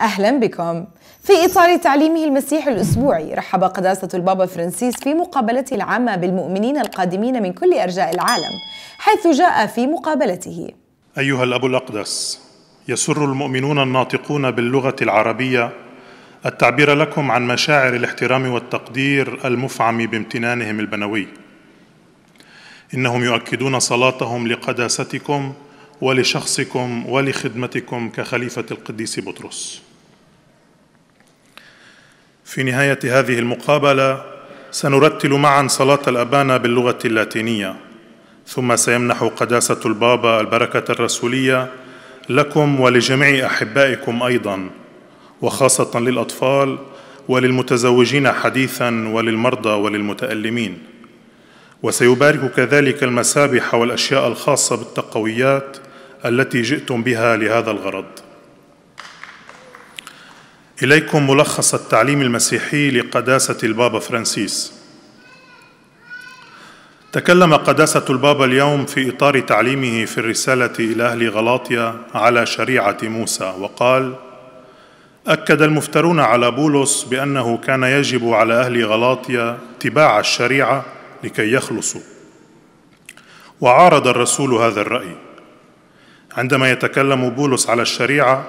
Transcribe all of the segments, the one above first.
أهلا بكم في إطار تعليمه المسيح الأسبوعي رحب قداسة البابا فرانسيس في مقابلته العامة بالمؤمنين القادمين من كل أرجاء العالم حيث جاء في مقابلته أيها الأب الأقدس يسر المؤمنون الناطقون باللغة العربية التعبير لكم عن مشاعر الاحترام والتقدير المفعم بامتنانهم البنوي إنهم يؤكدون صلاتهم لقداستكم ولشخصكم ولخدمتكم كخليفة القديس بطرس. في نهاية هذه المقابلة سنرتل معا صلاة الأبانة باللغة اللاتينية، ثم سيمنح قداسة البابا البركة الرسولية لكم ولجميع أحبائكم أيضا، وخاصة للأطفال وللمتزوجين حديثا وللمرضى وللمتألمين. وسيبارك كذلك المسابح والاشياء الخاصه بالتقويات التي جئتم بها لهذا الغرض إليكم ملخص التعليم المسيحي لقداسة البابا فرانسيس تكلم قداسة البابا اليوم في إطار تعليمه في الرسالة إلى أهل غلاطيا على شريعة موسى وقال أكد المفترون على بولس بأنه كان يجب على أهل غلاطيا اتباع الشريعة لكي يخلصوا وعارض الرسول هذا الرأي عندما يتكلم بولس على الشريعه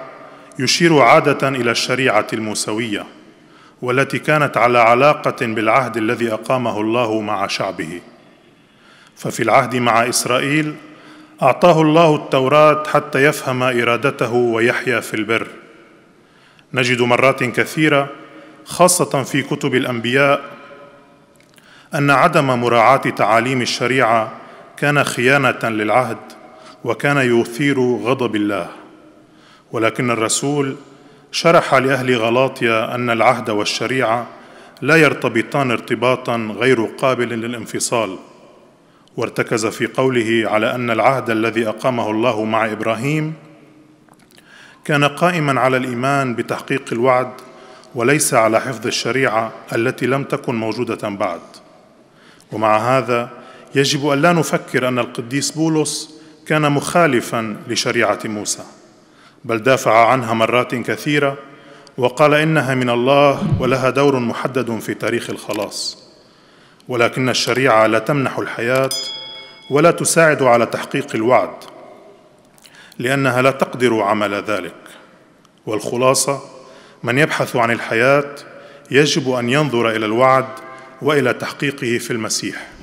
يشير عاده الى الشريعه الموسويه والتي كانت على علاقه بالعهد الذي اقامه الله مع شعبه ففي العهد مع اسرائيل اعطاه الله التوراه حتى يفهم ارادته ويحيا في البر نجد مرات كثيره خاصه في كتب الانبياء ان عدم مراعاه تعاليم الشريعه كان خيانه للعهد وكان يثير غضب الله ولكن الرسول شرح لاهل غلاطيا ان العهد والشريعه لا يرتبطان ارتباطا غير قابل للانفصال وارتكز في قوله على ان العهد الذي اقامه الله مع ابراهيم كان قائما على الايمان بتحقيق الوعد وليس على حفظ الشريعه التي لم تكن موجوده بعد ومع هذا يجب ان لا نفكر ان القديس بولس كان مخالفا لشريعه موسى بل دافع عنها مرات كثيره وقال انها من الله ولها دور محدد في تاريخ الخلاص ولكن الشريعه لا تمنح الحياه ولا تساعد على تحقيق الوعد لانها لا تقدر عمل ذلك والخلاصه من يبحث عن الحياه يجب ان ينظر الى الوعد والى تحقيقه في المسيح